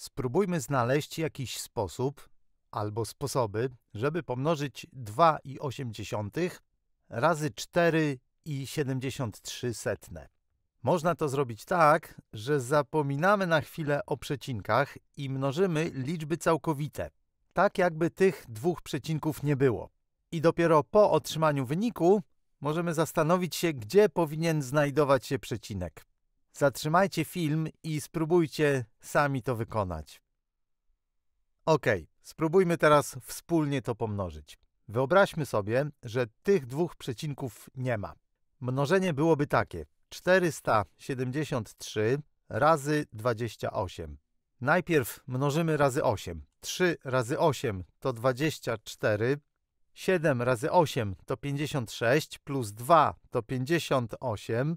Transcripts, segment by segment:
Spróbujmy znaleźć jakiś sposób albo sposoby, żeby pomnożyć 2,8 razy 4,73. Można to zrobić tak, że zapominamy na chwilę o przecinkach i mnożymy liczby całkowite, tak jakby tych dwóch przecinków nie było. I dopiero po otrzymaniu wyniku możemy zastanowić się, gdzie powinien znajdować się przecinek. Zatrzymajcie film i spróbujcie sami to wykonać. Ok, spróbujmy teraz wspólnie to pomnożyć. Wyobraźmy sobie, że tych dwóch przecinków nie ma. Mnożenie byłoby takie 473 razy 28. Najpierw mnożymy razy 8. 3 razy 8 to 24, 7 razy 8 to 56, plus 2 to 58,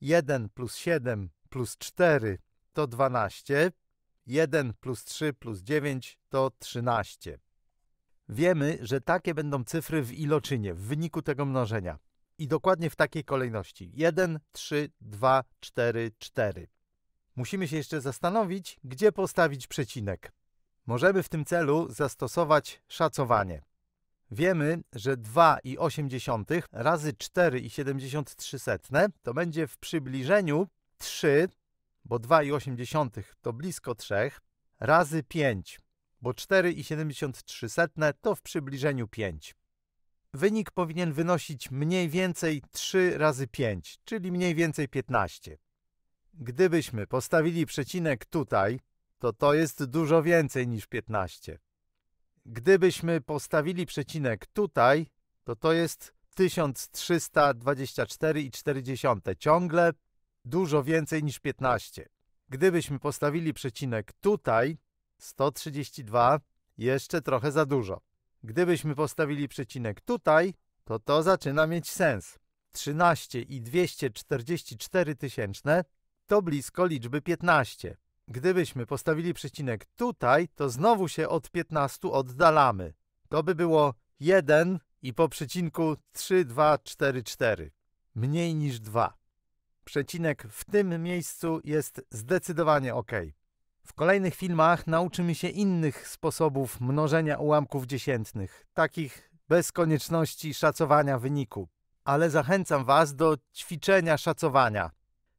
1 plus 7 plus 4 to 12, 1 plus 3 plus 9 to 13. Wiemy, że takie będą cyfry w iloczynie w wyniku tego mnożenia. I dokładnie w takiej kolejności: 1, 3, 2, 4, 4. Musimy się jeszcze zastanowić, gdzie postawić przecinek. Możemy w tym celu zastosować szacowanie. Wiemy, że 2,8 razy 4,73 to będzie w przybliżeniu 3, bo 2,8 to blisko 3, razy 5, bo 4,73 to w przybliżeniu 5. Wynik powinien wynosić mniej więcej 3 razy 5, czyli mniej więcej 15. Gdybyśmy postawili przecinek tutaj, to to jest dużo więcej niż 15 gdybyśmy postawili przecinek tutaj, to to jest 1324,4, ciągle dużo więcej niż 15. Gdybyśmy postawili przecinek tutaj, 132, jeszcze trochę za dużo. Gdybyśmy postawili przecinek tutaj, to to zaczyna mieć sens. 13 i 244 tysięczne to blisko liczby 15. Gdybyśmy postawili przecinek tutaj, to znowu się od 15 oddalamy. To by było 1 i po przecinku 3, 2, 4, 4. Mniej niż 2. Przecinek w tym miejscu jest zdecydowanie ok. W kolejnych filmach nauczymy się innych sposobów mnożenia ułamków dziesiętnych, takich bez konieczności szacowania wyniku. Ale zachęcam Was do ćwiczenia szacowania.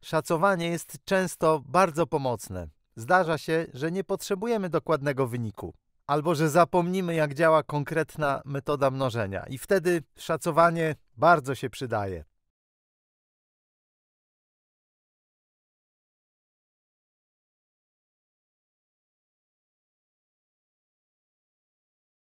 Szacowanie jest często bardzo pomocne. Zdarza się, że nie potrzebujemy dokładnego wyniku, albo że zapomnimy, jak działa konkretna metoda mnożenia, i wtedy szacowanie bardzo się przydaje.